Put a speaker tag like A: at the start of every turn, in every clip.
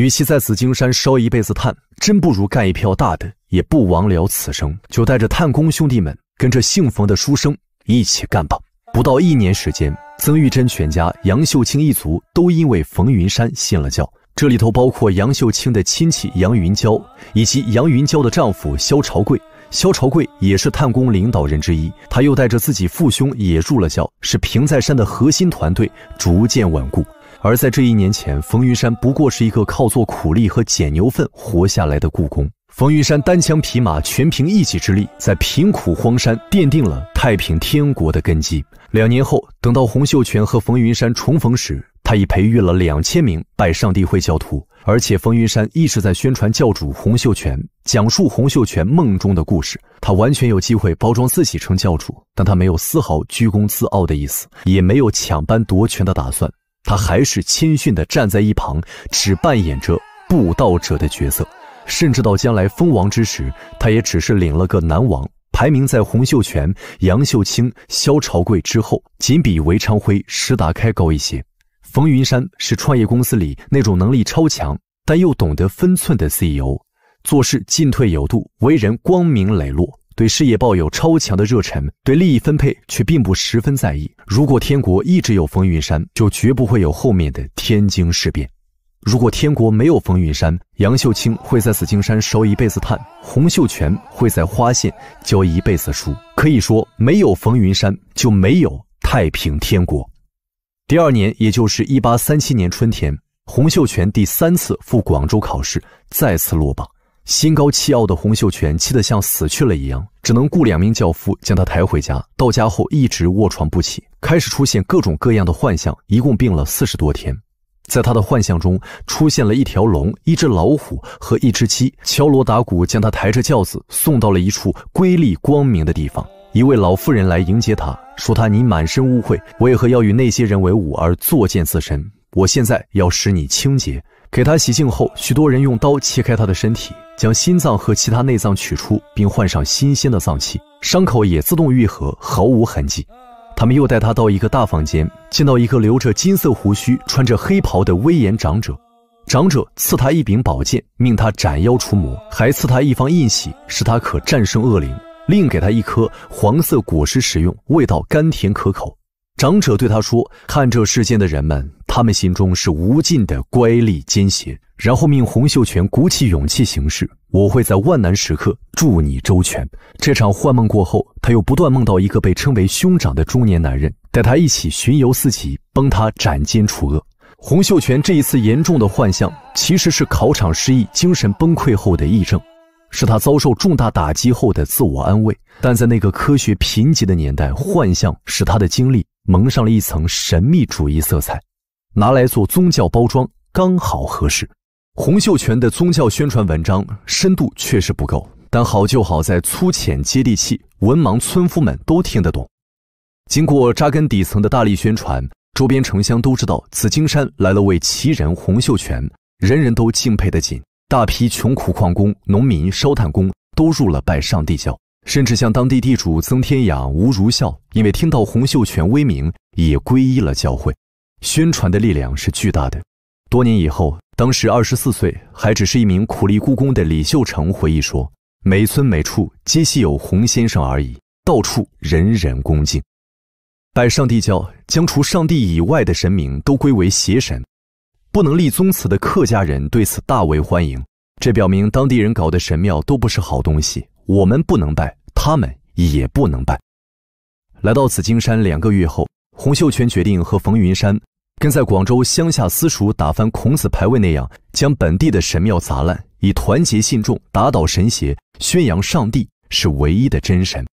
A: 与其在紫金山烧一辈子炭，真不如干一票大的，也不枉了此生。就带着炭工兄弟们，跟着姓冯的书生一起干吧。不到一年时间，曾玉珍全家、杨秀清一族都因为冯云山信了教。这里头包括杨秀清的亲戚杨云娇，以及杨云娇的丈夫萧朝贵。萧朝贵也是炭工领导人之一，他又带着自己父兄也入了教，使平寨山的核心团队逐渐稳固。而在这一年前，冯云山不过是一个靠做苦力和捡牛粪活下来的故宫。冯云山单枪匹马，全凭一己之力，在贫苦荒山奠定了太平天国的根基。两年后，等到洪秀全和冯云山重逢时，他已培育了两千名拜上帝会教徒，而且冯云山一直在宣传教主洪秀全，讲述洪秀全梦中的故事。他完全有机会包装自己成教主，但他没有丝毫居功自傲的意思，也没有抢班夺权的打算。他还是谦逊的站在一旁，只扮演着布道者的角色，甚至到将来封王之时，他也只是领了个南王，排名在洪秀全、杨秀清、萧朝贵之后，仅比韦昌辉、石达开高一些。冯云山是创业公司里那种能力超强，但又懂得分寸的 CEO，做事进退有度，为人光明磊落。对事业抱有超强的热忱，对利益分配却并不十分在意。如果天国一直有冯云山，就绝不会有后面的天京事变；如果天国没有冯云山，杨秀清会在紫金山烧一辈子炭，洪秀全会在花县教一辈子书。可以说，没有冯云山，就没有太平天国。第二年，也就是一八三七年春天，洪秀全第三次赴广州考试，再次落榜。心高气傲的洪秀全气得像死去了一样，只能雇两名轿夫将他抬回家。到家后一直卧床不起，开始出现各种各样的幻象，一共病了四十多天。在他的幻象中，出现了一条龙、一只老虎和一只鸡，敲锣打鼓将他抬着轿子送到了一处瑰丽光明的地方。一位老妇人来迎接他，说：“他你满身污秽，为何要与那些人为伍而作践自身？我现在要使你清洁。”给他洗净后，许多人用刀切开他的身体，将心脏和其他内脏取出，并换上新鲜的脏器，伤口也自动愈合，毫无痕迹。他们又带他到一个大房间，见到一个留着金色胡须、穿着黑袍的威严长者。长者赐他一柄宝剑，命他斩妖除魔，还赐他一方印玺，使他可战胜恶灵。另给他一颗黄色果实食用，味道甘甜可口。长者对他说：“看这世间的人们，他们心中是无尽的乖戾奸邪。”然后命洪秀全鼓起勇气行事，我会在万难时刻助你周全。这场幻梦过后，他又不断梦到一个被称为兄长的中年男人，带他一起巡游四起，帮他斩奸除恶。洪秀全这一次严重的幻象，其实是考场失意、精神崩溃后的癔症，是他遭受重大打击后的自我安慰。但在那个科学贫瘠的年代，幻象是他的经历。蒙上了一层神秘主义色彩，拿来做宗教包装刚好合适。洪秀全的宗教宣传文章深度确实不够，但好就好在粗浅接地气，文盲村夫们都听得懂。经过扎根底层的大力宣传，周边城乡都知道紫金山来了位奇人洪秀全，人人都敬佩得紧。大批穷苦矿工、农民、烧炭工都入了拜上帝教。甚至像当地地主曾天养、吴如孝，因为听到洪秀全威名，也皈依了教会。宣传的力量是巨大的。多年以后，当时二十四岁，还只是一名苦力雇工的李秀成回忆说：“每村每处皆系有洪先生而已，到处人人恭敬，拜上帝教，将除上帝以外的神明都归为邪神，不能立宗祠的客家人对此大为欢迎。这表明当地人搞的神庙都不是好东西。”我们不能拜，他们也不能拜。来到紫金山两个月后，洪秀全决定和冯云山跟在广州乡下私塾打翻孔子牌位那样，将本地的神庙砸烂，以团结信众，打倒神邪，宣扬上帝是唯一的真神。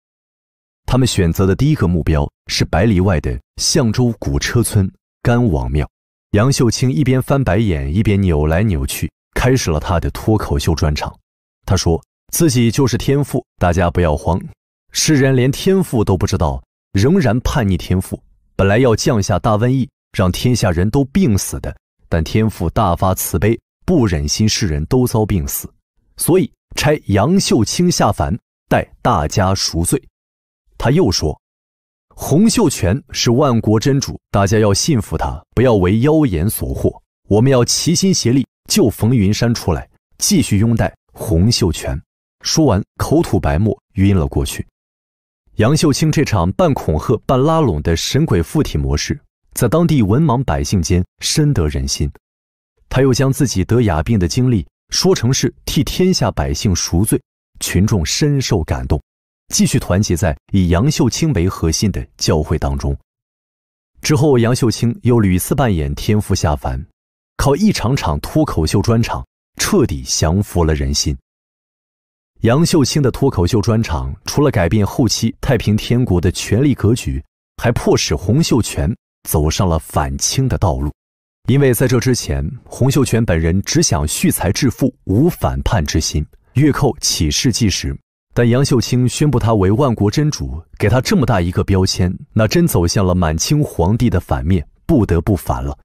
A: 他们选择的第一个目标是百里外的象州古车村干王庙。杨秀清一边翻白眼，一边扭来扭去，开始了他的脱口秀专场。他说。自己就是天赋，大家不要慌。世人连天赋都不知道，仍然叛逆天赋。本来要降下大瘟疫，让天下人都病死的，但天赋大发慈悲，不忍心世人都遭病死，所以差杨秀清下凡，代大家赎罪。他又说，洪秀全是万国真主，大家要信服他，不要为妖言所惑。我们要齐心协力救冯云山出来，继续拥戴洪秀全。说完，口吐白沫，晕了过去。杨秀清这场半恐吓、半拉拢的神鬼附体模式，在当地文盲百姓间深得人心。他又将自己得哑病的经历说成是替天下百姓赎罪，群众深受感动，继续团结在以杨秀清为核心的教会当中。之后，杨秀清又屡次扮演天父下凡，靠一场场脱口秀专场，彻底降服了人心。杨秀清的脱口秀专场，除了改变后期太平天国的权力格局，还迫使洪秀全走上了反清的道路。因为在这之前，洪秀全本人只想蓄财致富，无反叛之心。月寇起事计时，但杨秀清宣布他为万国真主，给他这么大一个标签，那真走向了满清皇帝的反面，不得不反了。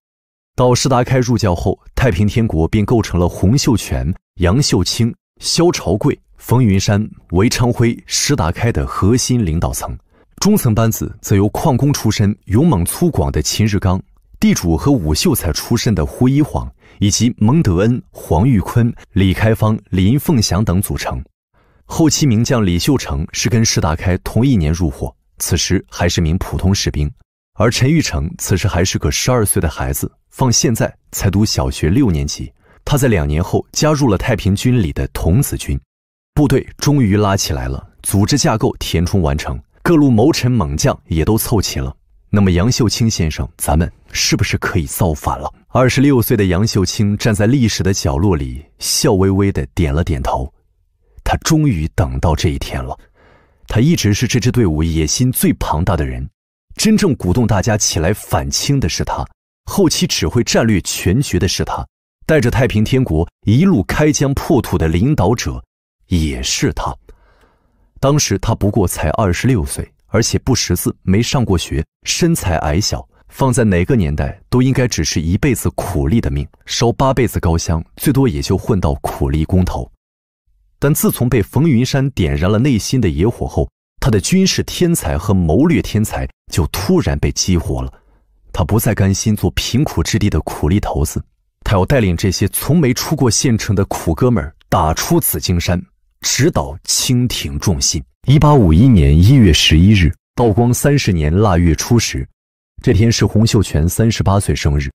A: 到石达开入教后，太平天国便构成了洪秀全、杨秀清、萧朝贵。冯云山、韦昌辉、石达开的核心领导层，中层班子则由矿工出身、勇猛粗犷的秦日纲，地主和武秀才出身的胡一晃，以及蒙德恩、黄玉坤、李开芳、林凤祥等组成。后期名将李秀成是跟石达开同一年入伙，此时还是名普通士兵，而陈玉成此时还是个十二岁的孩子，放现在才读小学六年级。他在两年后加入了太平军里的童子军。部队终于拉起来了，组织架构填充完成，各路谋臣猛将也都凑齐了。那么，杨秀清先生，咱们是不是可以造反了？二十六岁的杨秀清站在历史的角落里，笑微微的点了点头。他终于等到这一天了。他一直是这支队伍野心最庞大的人，真正鼓动大家起来反清的是他，后期指挥战略全局的是他，带着太平天国一路开疆破土的领导者。也是他，当时他不过才二十六岁，而且不识字，没上过学，身材矮小，放在哪个年代都应该只是一辈子苦力的命，烧八辈子高香，最多也就混到苦力工头。但自从被冯云山点燃了内心的野火后，他的军事天才和谋略天才就突然被激活了，他不再甘心做贫苦之地的苦力头子，他要带领这些从没出过县城的苦哥们儿打出紫金山。指导清廷重信。一八五一年一月十一日，道光三十年腊月初十，这天是洪秀全三十八岁生日，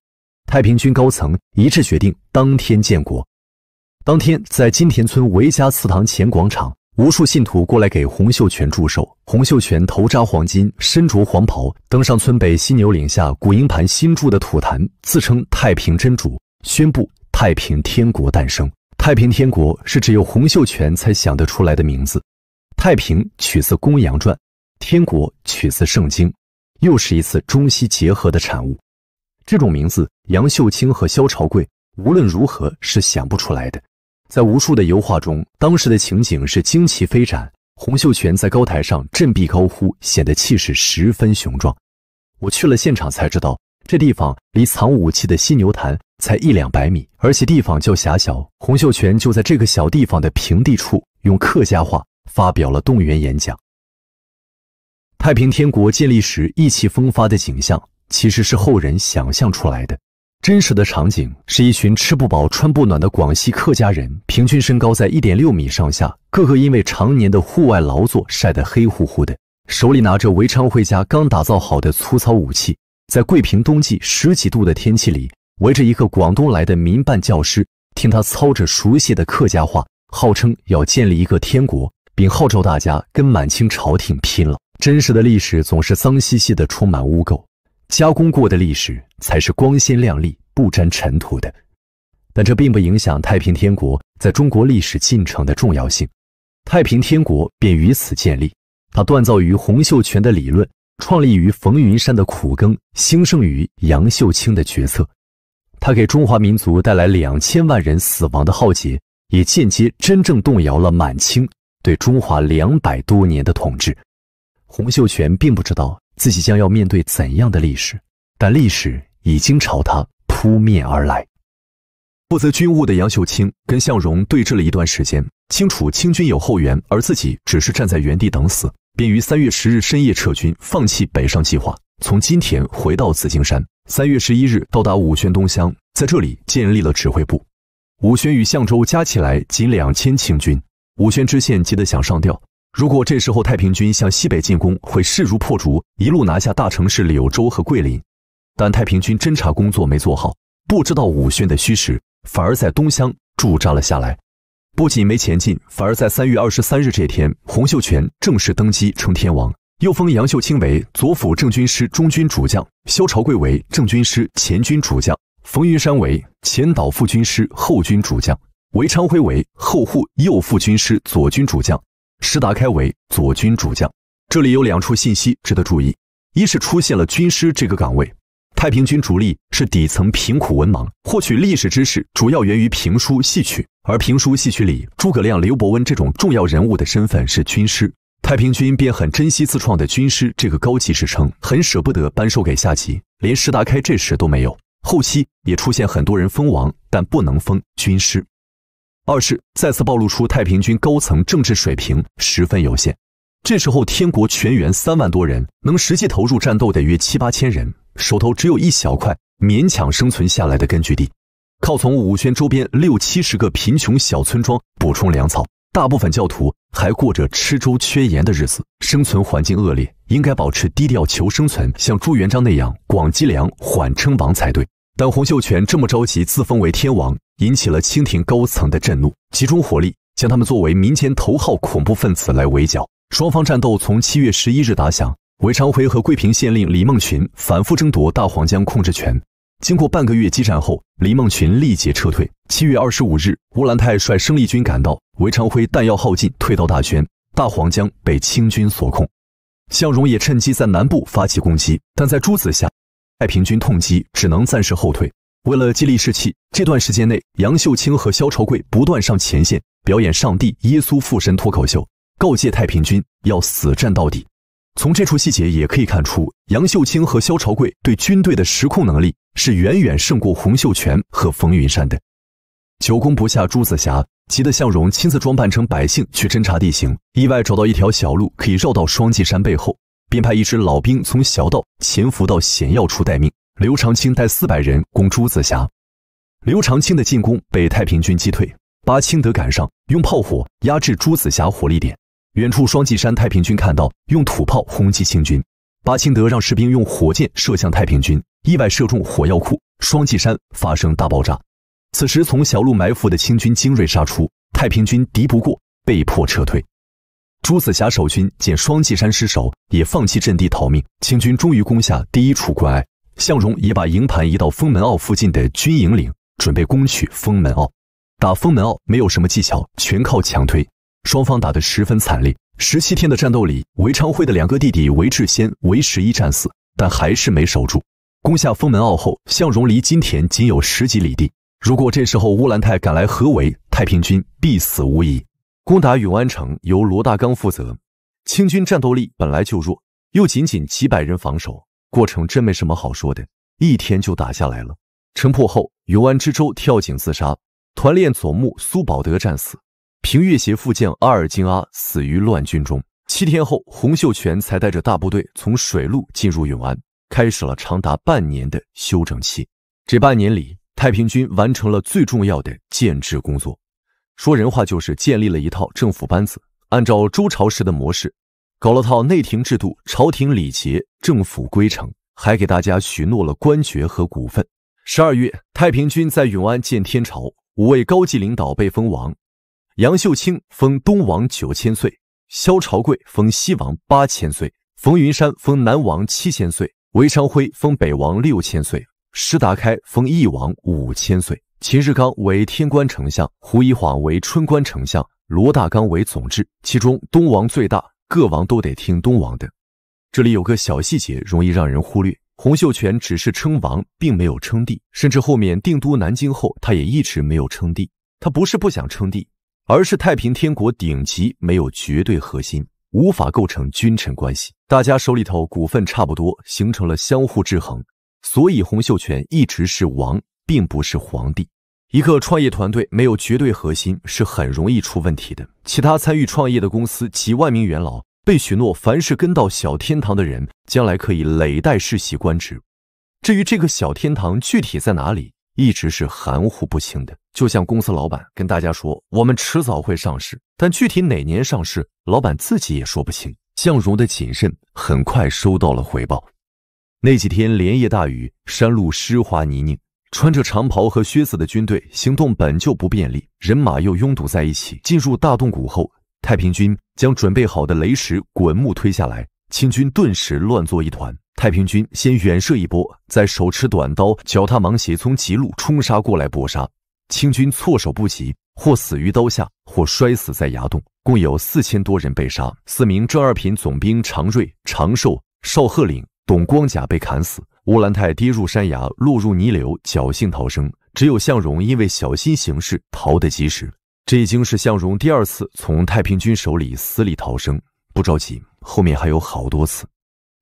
A: 太平军高层一致决定当天建国。当天在金田村韦家祠堂前广场，无数信徒过来给洪秀全祝寿。洪秀全头扎黄金，身着黄袍，登上村北犀牛岭下古营盘新筑的土坛，自称太平真主，宣布太平天国诞生。太平天国是只有洪秀全才想得出来的名字，太平取自《公羊传》，天国取自《圣经》，又是一次中西结合的产物。这种名字，杨秀清和萧朝贵无论如何是想不出来的。在无数的油画中，当时的情景是旌旗飞展，洪秀全在高台上振臂高呼，显得气势十分雄壮。我去了现场才知道，这地方离藏武器的犀牛潭。才一两百米，而且地方较狭小。洪秀全就在这个小地方的平地处，用客家话发表了动员演讲。太平天国建立时意气风发的景象，其实是后人想象出来的。真实的场景是一群吃不饱、穿不暖的广西客家人，平均身高在一点六米上下，个个因为常年的户外劳作晒得黑乎乎的，手里拿着韦昌辉家刚打造好的粗糙武器，在桂平冬季十几度的天气里。围着一个广东来的民办教师，听他操着熟悉的客家话，号称要建立一个天国，并号召大家跟满清朝廷拼了。真实的历史总是脏兮兮的，充满污垢；加工过的历史才是光鲜亮丽、不沾尘土的。但这并不影响太平天国在中国历史进程的重要性。太平天国便于此建立，它锻造于洪秀全的理论，创立于冯云山的苦耕，兴盛于杨秀清的决策。他给中华民族带来两千万人死亡的浩劫，也间接真正动摇了满清对中华两百多年的统治。洪秀全并不知道自己将要面对怎样的历史，但历史已经朝他扑面而来。负责军务的杨秀清跟向荣对峙了一段时间，清楚清军有后援，而自己只是站在原地等死，便于三月十日深夜撤军，放弃北上计划，从金田回到紫金山。三月十一日到达武宣东乡，在这里建立了指挥部。武宣与象州加起来仅两千清军，武宣知县急得想上吊。如果这时候太平军向西北进攻，会势如破竹，一路拿下大城市柳州和桂林。但太平军侦察工作没做好，不知道武宣的虚实，反而在东乡驻扎了下来，不仅没前进，反而在三月二十三日这天，洪秀全正式登基称天王。又封杨秀清为左辅正军师、中军主将，萧朝贵为正军师、前军主将，冯云山为前导副军师、后军主将，韦昌辉为后护右副军师、左军主将，石达开为左军主将。这里有两处信息值得注意：一是出现了军师这个岗位。太平军主力是底层贫苦文盲，获取历史知识主要源于评书、戏曲，而评书、戏曲里诸葛亮、刘伯温这种重要人物的身份是军师。太平军便很珍惜自创的军师这个高级职称，很舍不得颁授给下级，连石达开这时都没有。后期也出现很多人封王，但不能封军师。二是再次暴露出太平军高层政治水平十分有限。这时候天国全员三万多人，能实际投入战斗的约七八千人，手头只有一小块勉强生存下来的根据地，靠从武宣周边六七十个贫穷小村庄补充粮草。大部分教徒还过着吃粥缺盐的日子，生存环境恶劣，应该保持低调求生存，像朱元璋那样广积粮，缓称王才对。但洪秀全这么着急自封为天王，引起了清廷高层的震怒，集中火力将他们作为民间头号恐怖分子来围剿。双方战斗从七月十一日打响，韦昌辉和桂平县令李梦群反复争夺大黄江控制权。经过半个月激战后，李梦群力竭撤退。七月二十五日，乌兰泰率生力军赶到，韦昌辉弹药耗尽，退到大宣。大黄江被清军所控，向荣也趁机在南部发起攻击。但在朱子下太平军痛击，只能暂时后退。为了激励士气，这段时间内，杨秀清和萧朝贵不断上前线表演“上帝耶稣附身”脱口秀，告诫太平军要死战到底。从这处细节也可以看出，杨秀清和萧朝贵对军队的实控能力是远远胜过洪秀全和冯云山的。久攻不下朱子霞，急得向荣亲自装扮成百姓去侦查地形，意外找到一条小路可以绕到双髻山背后，并派一支老兵从小道潜伏到险要处待命。刘长卿带四百人攻朱子霞，刘长卿的进攻被太平军击退，巴清德赶上用炮火压制朱子霞火力点。远处双髻山太平军看到用土炮轰击清军，巴清德让士兵用火箭射向太平军，意外射中火药库，双髻山发生大爆炸。此时从小路埋伏的清军精锐杀出，太平军敌不过，被迫撤退。朱子霞守军见双髻山失守，也放弃阵地逃命。清军终于攻下第一处关隘，向荣也把营盘移到封门坳附近的军营岭，准备攻取封门坳。打封门坳没有什么技巧，全靠强推。双方打得十分惨烈，十七天的战斗里，韦昌辉的两个弟弟韦志先、韦十一战死，但还是没守住。攻下封门坳后，向荣离金田仅有十几里地，如果这时候乌兰泰赶来合围，太平军必死无疑。攻打永安城由罗大刚负责，清军战斗力本来就弱，又仅仅几百人防守，过程真没什么好说的，一天就打下来了。城破后，永安知州跳井自杀，团练左木苏保德战死。平越协副将阿尔金阿死于乱军中。七天后，洪秀全才带着大部队从水路进入永安，开始了长达半年的休整期。这半年里，太平军完成了最重要的建制工作，说人话就是建立了一套政府班子，按照周朝时的模式，搞了套内廷制度、朝廷礼节、政府规程，还给大家许诺了官爵和股份。十二月，太平军在永安建天朝，五位高级领导被封王。杨秀清封东王九千岁，萧朝贵封西王八千岁，冯云山封南王七千岁，韦昌辉封北王六千岁，石达开封翼王五千岁。秦日纲为天官丞相，胡一晃为春官丞相，罗大刚为总制。其中东王最大，各王都得听东王的。这里有个小细节，容易让人忽略：洪秀全只是称王，并没有称帝，甚至后面定都南京后，他也一直没有称帝。他不是不想称帝。而是太平天国顶级没有绝对核心，无法构成君臣关系。大家手里头股份差不多，形成了相互制衡。所以洪秀全一直是王，并不是皇帝。一个创业团队没有绝对核心，是很容易出问题的。其他参与创业的公司几万名元老被许诺，凡是跟到小天堂的人，将来可以累代世袭官职。至于这个小天堂具体在哪里？一直是含糊不清的，就像公司老板跟大家说：“我们迟早会上市，但具体哪年上市，老板自己也说不清。”向荣的谨慎很快收到了回报。那几天连夜大雨，山路湿滑泥泞，穿着长袍和靴子的军队行动本就不便利，人马又拥堵在一起。进入大洞谷后，太平军将准备好的雷石滚木推下来，清军顿时乱作一团。太平军先远射一波，再手持短刀、脚踏芒鞋从崎路冲杀过来搏杀，清军措手不及，或死于刀下，或摔死在崖洞，共有四千多人被杀。四名正二品总兵常瑞、常寿、少鹤岭、董光甲被砍死，乌兰泰跌入山崖，落入泥流，侥幸逃生。只有向荣因为小心行事，逃得及时。这已经是向荣第二次从太平军手里死里逃生，不着急，后面还有好多次。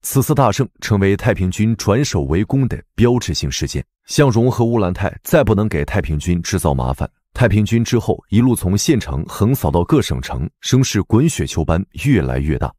A: 此次大胜成为太平军转守为攻的标志性事件。向荣和乌兰泰再不能给太平军制造麻烦。太平军之后一路从县城横扫到各省城，声势滚雪球般越来越大。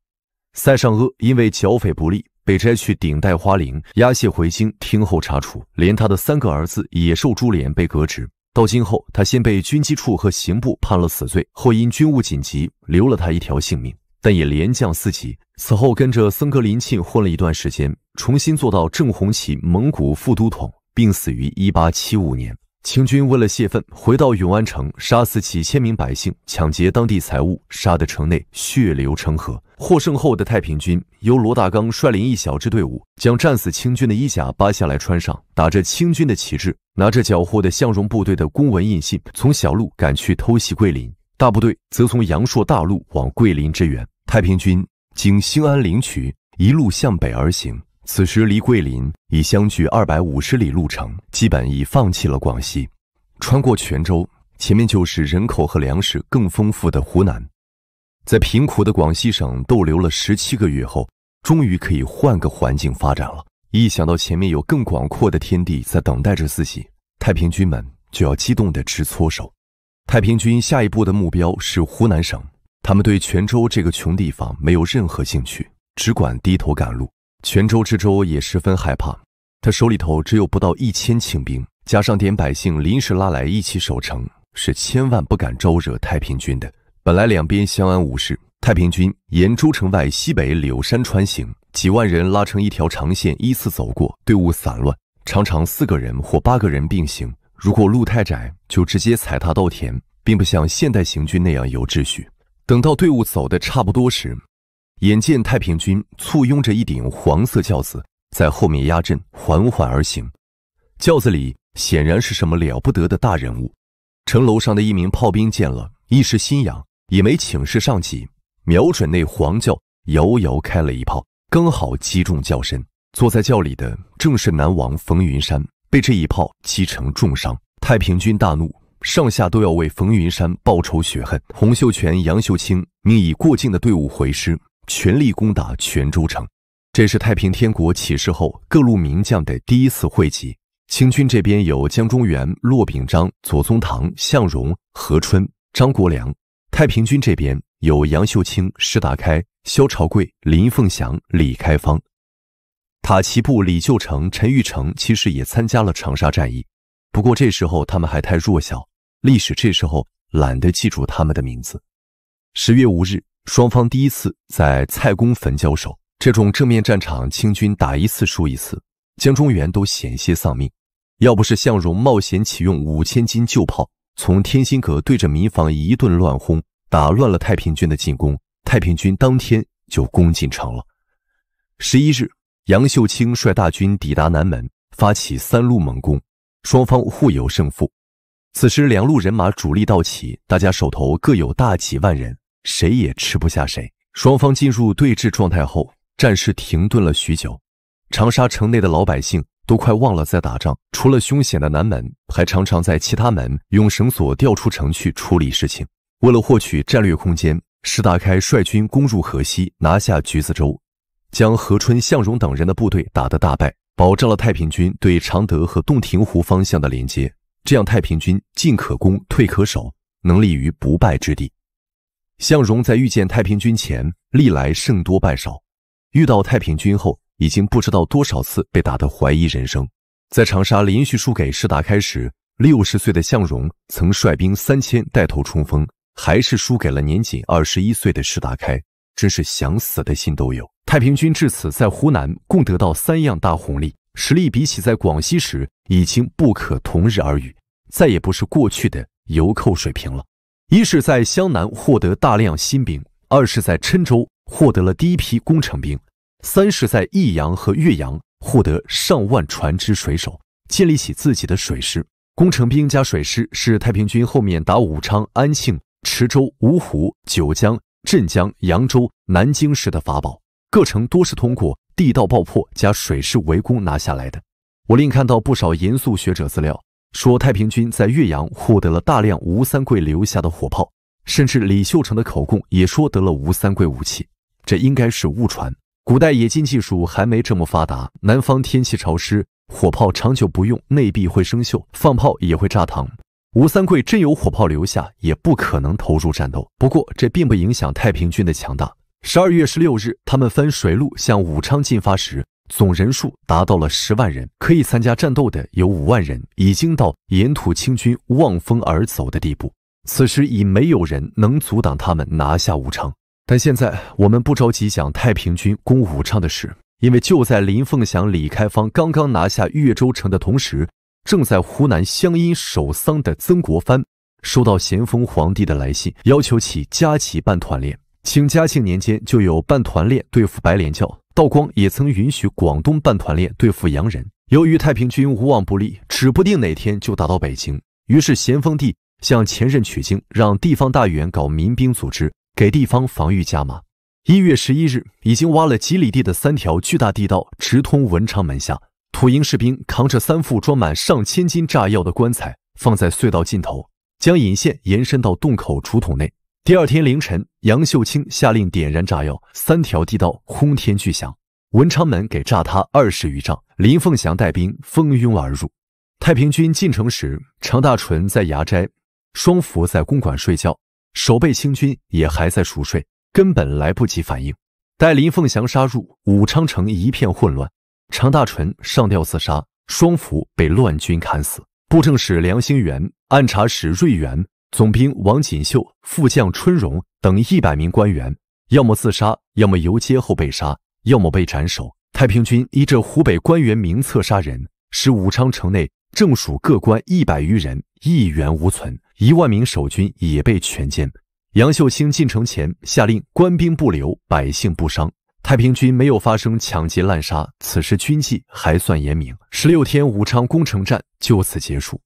A: 塞尚阿因为剿匪不力，被摘去顶戴花翎，押解回京听候查处。连他的三个儿子也受株连被革职。到今后，他先被军机处和刑部判了死罪，后因军务紧急，留了他一条性命。但也连降四级，此后跟着僧格林沁混了一段时间，重新做到正红旗蒙古副都统，并死于一八七五年。清军为了泄愤，回到永安城，杀死几千名百姓，抢劫当地财物，杀得城内血流成河。获胜后的太平军，由罗大刚率领一小支队伍，将战死清军的衣甲扒下来穿上，打着清军的旗帜，拿着缴获的向荣部队的公文印信，从小路赶去偷袭桂林。大部队则从阳朔大路往桂林支援，太平军经兴安岭渠一路向北而行。此时离桂林已相距二百五十里路程，基本已放弃了广西。穿过泉州，前面就是人口和粮食更丰富的湖南。在贫苦的广西省逗留了十七个月后，终于可以换个环境发展了。一想到前面有更广阔的天地在等待着自己，太平军们就要激动的直搓手。太平军下一步的目标是湖南省，他们对泉州这个穷地方没有任何兴趣，只管低头赶路。泉州知州也十分害怕，他手里头只有不到一千清兵，加上点百姓临时拉来一起守城，是千万不敢招惹太平军的。本来两边相安无事，太平军沿诸城外西北柳山穿行，几万人拉成一条长线，依次走过，队伍散乱，常常四个人或八个人并行。如果路太窄，就直接踩踏稻田，并不像现代行军那样有秩序。等到队伍走得差不多时，眼见太平军簇拥着一顶黄色轿子在后面压阵，缓缓而行。轿子里显然是什么了不得的大人物。城楼上的一名炮兵见了，一时心痒，也没请示上级，瞄准那黄轿，遥遥开了一炮，刚好击中轿身。坐在轿里的正是南王冯云山。被这一炮击成重伤，太平军大怒，上下都要为冯云山报仇雪恨。洪秀全、杨秀清命以过境的队伍回师，全力攻打泉州城。这是太平天国起事后各路名将的第一次汇集。清军这边有江忠源、骆秉章、左宗棠、向荣、何春、张国梁；太平军这边有杨秀清、石达开、萧朝贵、林凤祥、李开芳。塔奇布、李秀成、陈玉成其实也参加了长沙战役，不过这时候他们还太弱小，历史这时候懒得记住他们的名字。十月五日，双方第一次在蔡公坟交手，这种正面战场，清军打一次输一次，江忠源都险些丧命，要不是向荣冒险启用五千斤旧炮，从天心阁对着民房一顿乱轰，打乱了太平军的进攻，太平军当天就攻进城了。十一日。杨秀清率大军抵达南门，发起三路猛攻，双方互有胜负。此时两路人马主力到齐，大家手头各有大几万人，谁也吃不下谁。双方进入对峙状态后，战事停顿了许久。长沙城内的老百姓都快忘了在打仗，除了凶险的南门，还常常在其他门用绳索吊出城去处理事情。为了获取战略空间，石达开率军攻入河西，拿下橘子洲。将何春、向荣等人的部队打得大败，保障了太平军对常德和洞庭湖方向的连接。这样，太平军进可攻，退可守，能立于不败之地。向荣在遇见太平军前，历来胜多败少；遇到太平军后，已经不知道多少次被打得怀疑人生。在长沙连续输给石达开时，六十岁的向荣曾率兵三千带头冲锋，还是输给了年仅二十一岁的石达开，真是想死的心都有。太平军至此在湖南共得到三样大红利，实力比起在广西时已经不可同日而语，再也不是过去的游寇水平了。一是，在湘南获得大量新兵；二是在郴州获得了第一批工程兵；三是，在益阳和岳阳获得上万船只水手，建立起自己的水师。工程兵加水师是太平军后面打武昌、安庆、池州、芜湖、九江、镇江、扬州、南京时的法宝。各城多是通过地道爆破加水师围攻拿下来的。我另看到不少严肃学者资料，说太平军在岳阳获得了大量吴三桂留下的火炮，甚至李秀成的口供也说得了吴三桂武器。这应该是误传。古代冶金技术还没这么发达，南方天气潮湿，火炮长久不用内壁会生锈，放炮也会炸膛。吴三桂真有火炮留下，也不可能投入战斗。不过这并不影响太平军的强大。十二月十六日，他们分水路向武昌进发时，总人数达到了十万人，可以参加战斗的有五万人，已经到沿途清军望风而走的地步。此时已没有人能阻挡他们拿下武昌。但现在我们不着急讲太平军攻武昌的事，因为就在林凤祥、李开芳刚刚拿下岳州城的同时，正在湖南湘阴守丧的曾国藩收到咸丰皇帝的来信，要求起加起办团练。清嘉庆年间就有半团练对付白莲教，道光也曾允许广东半团练对付洋人。由于太平军无往不利，指不定哪天就打到北京，于是咸丰帝向前任取经，让地方大员搞民兵组织，给地方防御加码。一月十一日，已经挖了几里地的三条巨大地道直通文昌门下，土营士兵扛着三副装满上千斤炸药的棺材放在隧道尽头，将引线延伸到洞口竹筒内。第二天凌晨，杨秀清下令点燃炸药，三条地道轰天巨响，文昌门给炸塌二十余丈。林凤祥带兵蜂拥而入。太平军进城时，常大淳在衙斋，双福在公馆睡觉，守备清军也还在熟睡，根本来不及反应。待林凤祥杀入武昌城，一片混乱。常大淳上吊自杀，双福被乱军砍死。布政使梁兴元、按察使瑞元。总兵王锦秀、副将春荣等一百名官员，要么自杀，要么游街后被杀，要么被斩首。太平军依着湖北官员名册杀人，使武昌城内正属各官一百余人一元无存，一万名守军也被全歼。杨秀清进城前下令，官兵不留，百姓不伤。太平军没有发生抢劫滥杀，此时军纪还算严明。十六天武昌攻城战就此结束。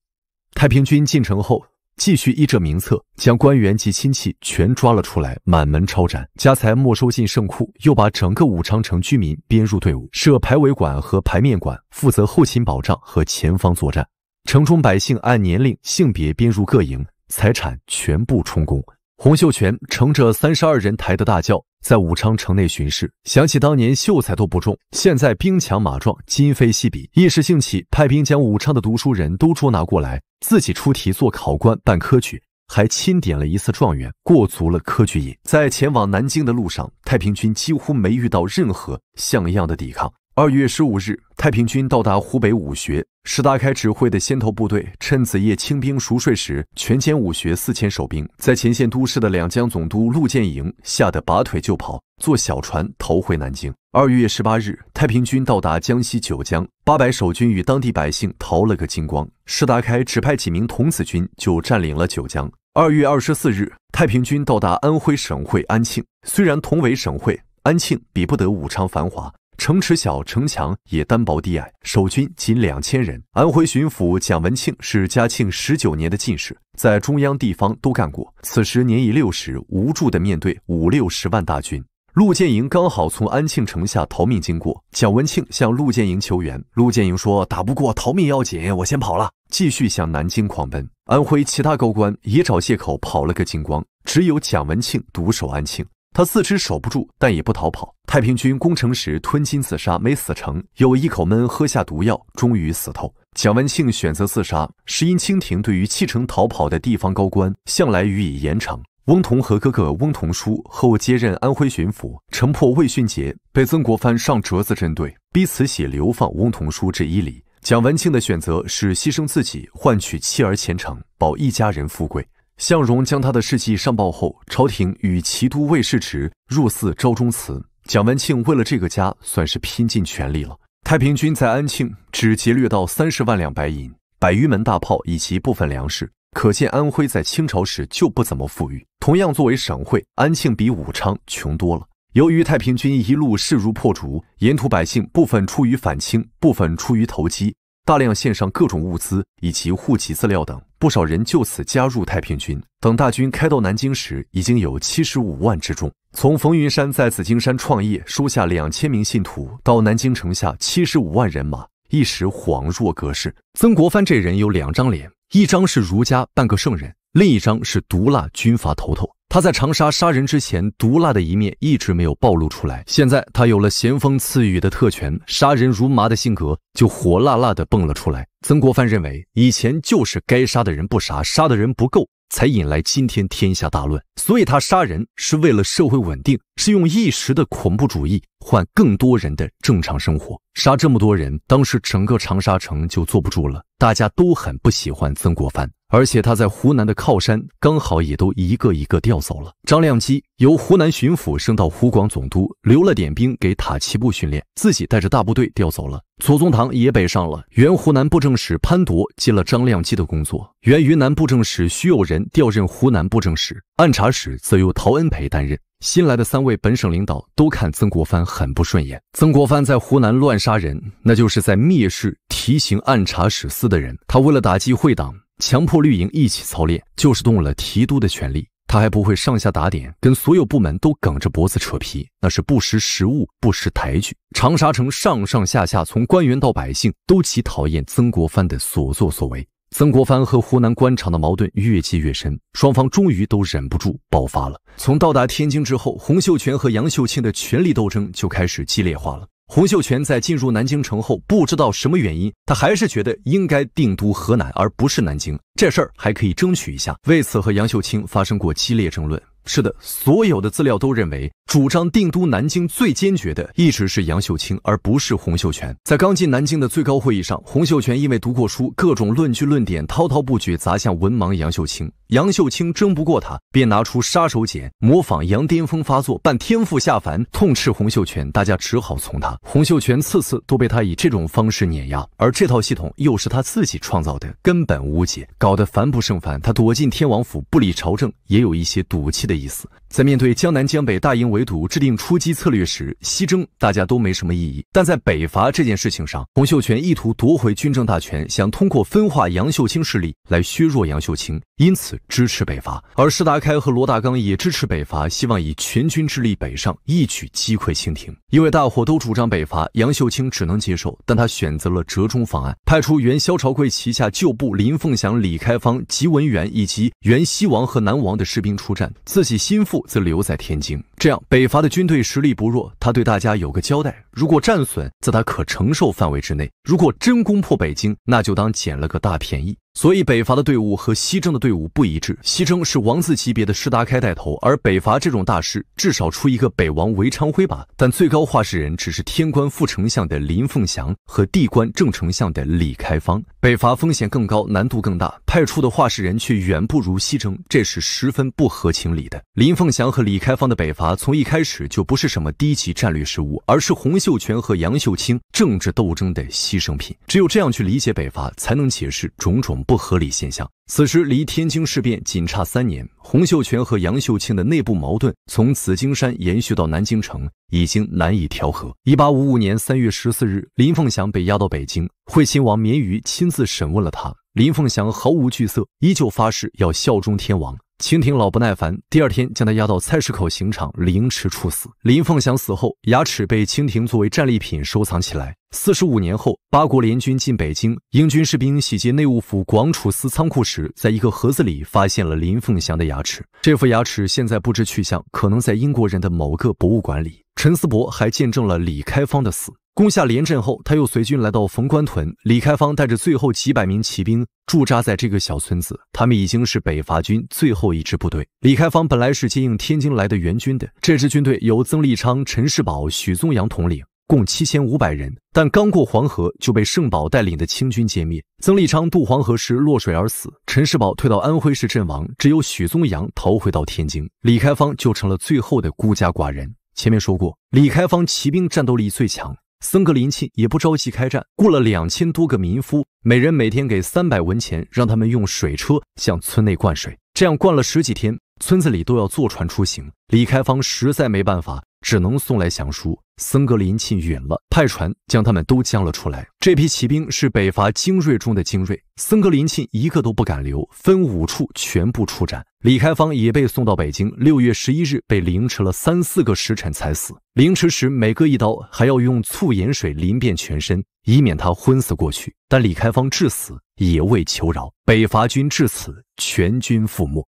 A: 太平军进城后。继续依着名册，将官员及亲戚全抓了出来，满门抄斩，家财没收进圣库，又把整个武昌城居民编入队伍，设排尾管和排面管，负责后勤保障和前方作战。城中百姓按年龄、性别编入各营，财产全部充公。洪秀全乘着三十二人抬的大轿。在武昌城内巡视，想起当年秀才都不中，现在兵强马壮，今非昔比。一时兴起，派兵将武昌的读书人都捉拿过来，自己出题做考官办科举，还钦点了一次状元，过足了科举瘾。在前往南京的路上，太平军几乎没遇到任何像样的抵抗。二月十五日，太平军到达湖北武穴。石达开指挥的先头部队，趁子夜清兵熟睡时，全歼武学四千守兵，在前线都市的两江总督陆建营吓得拔腿就跑，坐小船逃回南京。二月十八日，太平军到达江西九江，八百守军与当地百姓逃了个精光。石达开指派几名童子军，就占领了九江。二月二十四日，太平军到达安徽省会安庆，虽然同为省会，安庆比不得武昌繁华。城池小，城墙也单薄低矮，守军仅两千人。安徽巡抚蒋文庆是嘉庆十九年的进士，在中央地方都干过。此时年已六十，无助地面对五六十万大军。陆建营刚好从安庆城下逃命经过，蒋文庆向陆建营求援。陆建营说：“打不过，逃命要紧，我先跑了，继续向南京狂奔。”安徽其他高官也找借口跑了个精光，只有蒋文庆独守安庆。他自知守不住，但也不逃跑。太平军攻城时吞金自杀，没死成，又一口闷喝下毒药，终于死透。蒋文庆选择自杀，是因清廷对于弃城逃跑的地方高官，向来予以严惩。翁同和哥哥翁同书后接任安徽巡抚，城破未迅捷，被曾国藩上折子针对，逼慈禧流放翁同书至伊犁。蒋文庆的选择是牺牲自己，换取妻儿前程，保一家人富贵。向荣将他的事迹上报后，朝廷与齐都尉世职入祀昭忠祠。蒋文庆为了这个家，算是拼尽全力了。太平军在安庆只劫掠到三十万两白银、百余门大炮以及部分粮食，可见安徽在清朝时就不怎么富裕。同样作为省会，安庆比武昌穷多了。由于太平军一路势如破竹，沿途百姓部分出于反清，部分出于投机。大量献上各种物资以及户籍资料等，不少人就此加入太平军。等大军开到南京时，已经有七十五万之众。从冯云山在紫金山创业收下两千名信徒，到南京城下七十五万人马，一时恍若隔世。曾国藩这人有两张脸，一张是儒家半个圣人。另一张是毒辣军阀头头，他在长沙杀人之前，毒辣的一面一直没有暴露出来。现在他有了咸丰赐予的特权，杀人如麻的性格就火辣辣的蹦了出来。曾国藩认为，以前就是该杀的人不杀，杀的人不够，才引来今天天下大乱。所以他杀人是为了社会稳定，是用一时的恐怖主义换更多人的正常生活。杀这么多人，当时整个长沙城就坐不住了，大家都很不喜欢曾国藩。而且他在湖南的靠山刚好也都一个一个调走了。张亮基由湖南巡抚升到湖广总督，留了点兵给塔齐布训练，自己带着大部队调走了。左宗棠也北上了。原湖南布政使潘铎接了张亮基的工作，原云南布政使徐有仁调任湖南布政使，按察使则由陶恩培担任。新来的三位本省领导都看曾国藩很不顺眼。曾国藩在湖南乱杀人，那就是在蔑视提刑按察使司的人。他为了打击会党。强迫绿营一起操练，就是动了提督的权力，他还不会上下打点，跟所有部门都梗着脖子扯皮，那是不识时务、不识抬举。长沙城上上下下，从官员到百姓，都极讨厌曾国藩的所作所为。曾国藩和湖南官场的矛盾越积越深，双方终于都忍不住爆发了。从到达天津之后，洪秀全和杨秀清的权力斗争就开始激烈化了。洪秀全在进入南京城后，不知道什么原因，他还是觉得应该定都河南，而不是南京。这事儿还可以争取一下。为此，和杨秀清发生过激烈争论。是的，所有的资料都认为，主张定都南京最坚决的一直是杨秀清，而不是洪秀全。在刚进南京的最高会议上，洪秀全因为读过书，各种论据论点滔滔不绝砸向文盲杨秀清。杨秀清争不过他，便拿出杀手锏，模仿羊癫疯发作，半天父下凡，痛斥洪秀全。大家只好从他。洪秀全次次都被他以这种方式碾压，而这套系统又是他自己创造的，根本无解，搞得烦不胜烦。他躲进天王府不理朝政，也有一些赌气的。意思。在面对江南江北大营围堵、制定出击策略时，西征大家都没什么异议，但在北伐这件事情上，洪秀全意图夺回军政大权，想通过分化杨秀清势力来削弱杨秀清，因此支持北伐。而石达开和罗大刚也支持北伐，希望以全军之力北上，一举击溃清廷。因为大伙都主张北伐，杨秀清只能接受，但他选择了折中方案，派出原萧朝贵旗下旧部林凤祥、李开芳、吉文元以及原西王和南王的士兵出战，自己心腹。则留在天津，这样北伐的军队实力不弱。他对大家有个交代：如果战损在他可承受范围之内，如果真攻破北京，那就当捡了个大便宜。所以北伐的队伍和西征的队伍不一致。西征是王字级别的石达开带头，而北伐这种大事至少出一个北王韦昌辉吧。但最高画事人只是天官副丞相的林凤祥和地官正丞相的李开方。北伐风险更高，难度更大，派出的画事人却远不如西征，这是十分不合情理的。林凤祥和李开方的北伐从一开始就不是什么低级战略失误，而是洪秀全和杨秀清政治斗争的牺牲品。只有这样去理解北伐，才能解释种种。不合理现象。此时离天津事变仅差三年，洪秀全和杨秀清的内部矛盾从紫金山延续到南京城，已经难以调和。一八五五年三月十四日，林凤祥被押到北京，惠亲王绵瑜亲自审问了他。林凤祥毫无惧色，依旧发誓要效忠天王。清廷老不耐烦，第二天将他押到菜市口刑场凌迟处死。林凤祥死后，牙齿被清廷作为战利品收藏起来。四十五年后，八国联军进北京，英军士兵洗劫内务府广储司仓库时，在一个盒子里发现了林凤祥的牙齿。这副牙齿现在不知去向，可能在英国人的某个博物馆里。陈思博还见证了李开芳的死。攻下连镇后，他又随军来到冯官屯。李开芳带着最后几百名骑兵驻扎在这个小村子，他们已经是北伐军最后一支部队。李开芳本来是接应天津来的援军的，这支军队由曾立昌、陈世宝、许宗阳统领，共七千五百人。但刚过黄河就被盛宝带领的清军歼灭。曾立昌渡黄河时落水而死，陈世宝退到安徽时阵亡，只有许宗阳逃回到天津，李开芳就成了最后的孤家寡人。前面说过，李开芳骑兵战斗力最强。森格林沁也不着急开战，雇了两千多个民夫，每人每天给三百文钱，让他们用水车向村内灌水，这样灌了十几天，村子里都要坐船出行。李开芳实在没办法，只能送来降书。森格林沁允了，派船将他们都将了出来。这批骑兵是北伐精锐中的精锐，森格林沁一个都不敢留，分五处全部出战。李开芳也被送到北京，六月十一日被凌迟了三四个时辰才死。凌迟时每割一刀，还要用醋盐水淋遍全身，以免他昏死过去。但李开芳至死也未求饶。北伐军至此全军覆没。